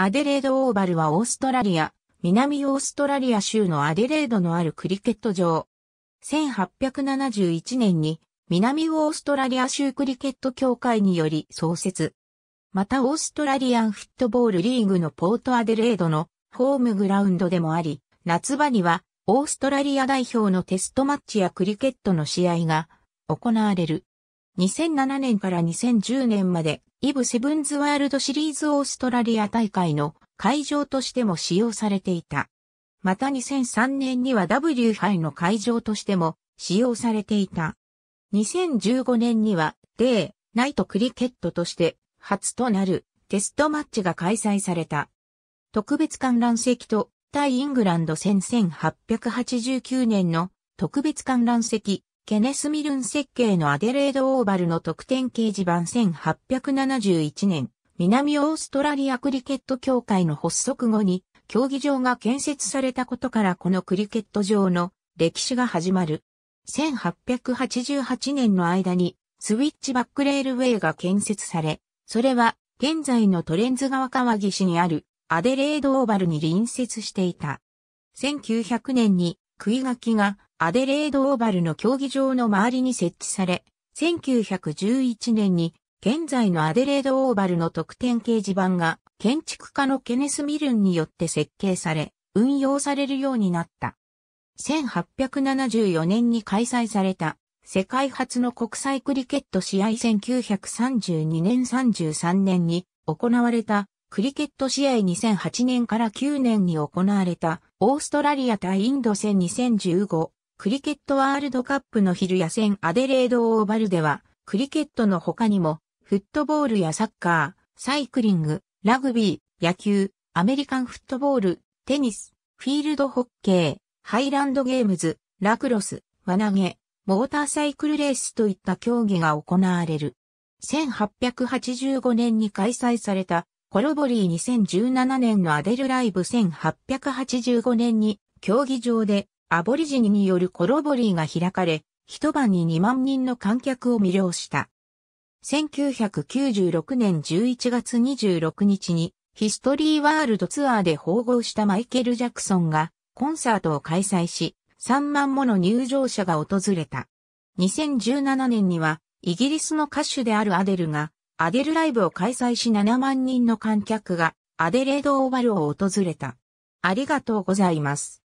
アデレードオーバルはオーストラリア、南オーストラリア州のアデレードのあるクリケット場。1871年に南オーストラリア州クリケット協会により創設。またオーストラリアンフットボールリーグのポートアデレードのホームグラウンドでもあり、夏場にはオーストラリア代表のテストマッチやクリケットの試合が行われる。2007年から2010年までイブ・セブンズ・ワールドシリーズオーストラリア大会の会場としても使用されていた。また2003年には W 杯の会場としても使用されていた。2015年にはデー、ナイトクリケットとして初となるテストマッチが開催された。特別観覧席と対イングランド戦1889年の特別観覧席ケネス・ミルン設計のアデレード・オーバルの特典掲示板1871年、南オーストラリアクリケット協会の発足後に、競技場が建設されたことからこのクリケット場の歴史が始まる。1888年の間に、スウィッチバックレールウェイが建設され、それは現在のトレンズ川川岸にあるアデレードオーバルに隣接していた。1900年に杭垣がアデレードオーバルの競技場の周りに設置され、1911年に現在のアデレードオーバルの特典掲示板が建築家のケネス・ミルンによって設計され、運用されるようになった。1874年に開催された世界初の国際クリケット試合1932年33年に行われたクリケット試合2008年から9年に行われたオーストラリア対インド戦2015クリケットワールドカップの昼夜戦アデレードオーバルでは、クリケットの他にも、フットボールやサッカー、サイクリング、ラグビー、野球、アメリカンフットボール、テニス、フィールドホッケー、ハイランドゲームズ、ラクロス、輪投げ、モーターサイクルレースといった競技が行われる。1885年に開催されたコロボリー2017年のアデルライブ1885年に競技場でアボリジニによるコロボリーが開かれ、一晩に2万人の観客を魅了した。1996年11月26日にヒストリーワールドツアーで訪合したマイケル・ジャクソンがコンサートを開催し3万もの入場者が訪れた。2017年にはイギリスの歌手であるアデルがアデルライブを開催し7万人の観客がアデレード・オーバルを訪れた。ありがとうございます。